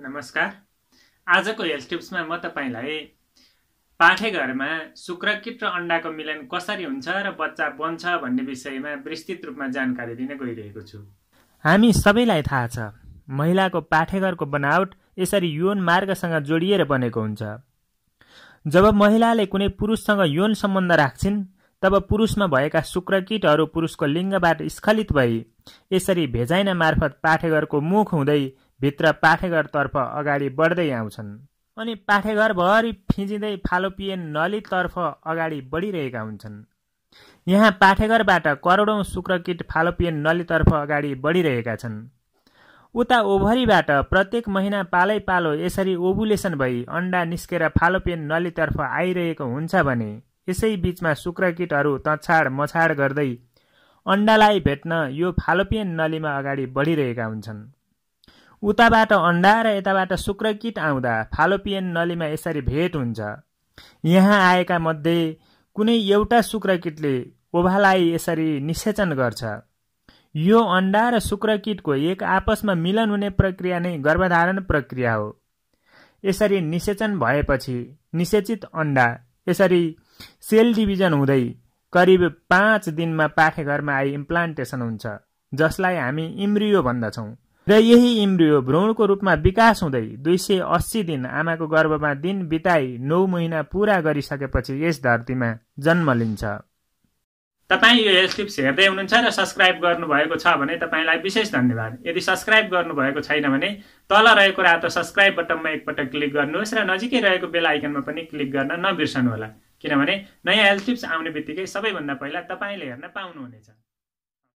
नमस्कार आजको हेल्थ टिप्समा म तपाईँलाई पाठेघरमा शुक्रकिट र अन्डाको मिलन कसरी हुन्छ र बच्चा बन्छ भन्ने विषयमा विस्तृत रूपमा जानकारी दिन गइरहेको छु हामी सबैलाई थाहा छ महिलाको पाठेघरको बनावट यसरी यौन मार्गसँग जोडिएर बनेको हुन्छ जब महिलाले कुनै पुरुषसँग यौन सम्बन्ध राख्छिन् तब पुरुषमा भएका शुक्रकिटहरू पुरुषको लिङ्गबाट स्खलित भई यसरी भेजाइना मार्फत पाठेघरको मुख हुँदै भित्र पाठेघरतर्फ अगाडि बढ्दै आउँछन् अनि पाठेघरभरि फिजिँदै फालोपिए नलीतर्फ अगाडि बढिरहेका हुन्छन् यहाँ पाठेघरबाट करोडौँ शुक्रकिट फालोपियन नलीतर्फ अगाडि बढिरहेका छन् उता ओभरीबाट प्रत्येक महिना पालै पालो यसरी ओभुलेसन भई अन्डा निस्केर फालोपियन नलीतर्फ आइरहेको हुन्छ भने यसै बिचमा शुक्रकिटहरू तछाड मछाड गर्दै अन्डालाई भेट्न यो फालोपियन नलीमा अगाडि बढिरहेका हुन्छन् उताबाट अन्डा र यताबाट शुक्रकिट आउँदा फालोपियन नलीमा यसरी भेट हुन्छ यहाँ आएका मध्ये कुनै एउटा शुक्रकिटले ओभालाई यसरी निषेचन गर्छ यो अन्डा र शुक्रकिटको एक आपसमा मिलन हुने प्रक्रिया नै गर्भधारण प्रक्रिया हो यसरी निषेचन भएपछि निषेचित अन्डा यसरी सेल डिभिजन हुँदै करिब पाँच दिनमा पाठेघरमा आई इम्प्लान्टेसन हुन्छ जसलाई हामी इम्रियो भन्दछौँ र यही इम्ब्रियो भ्रूणको रूपमा विकास हुँदै दुई सय अस्सी दिन आमाको गर्भमा दिन बिताई नौ महिना पुरा गरिसकेपछि यस धरतीमा जन्म लिन्छ तपाईँ यो हेल्थ हेर्दै हुनुहुन्छ र सब्सक्राइब गर्नुभएको छ भने तपाईँलाई विशेष धन्यवाद यदि सब्सक्राइब गर्नुभएको छैन भने तल रहेको रातो सब्सक्राइब बटनमा एकपटक क्लिक गर्नुहोस् र नजिकै रहेको बेल आइकनमा पनि क्लिक गर्न नबिर्सनुहोला किनभने नयाँ हेल्थ टिप्स आउने बित्तिकै सबैभन्दा पहिला तपाईँले हेर्न पाउनुहुनेछ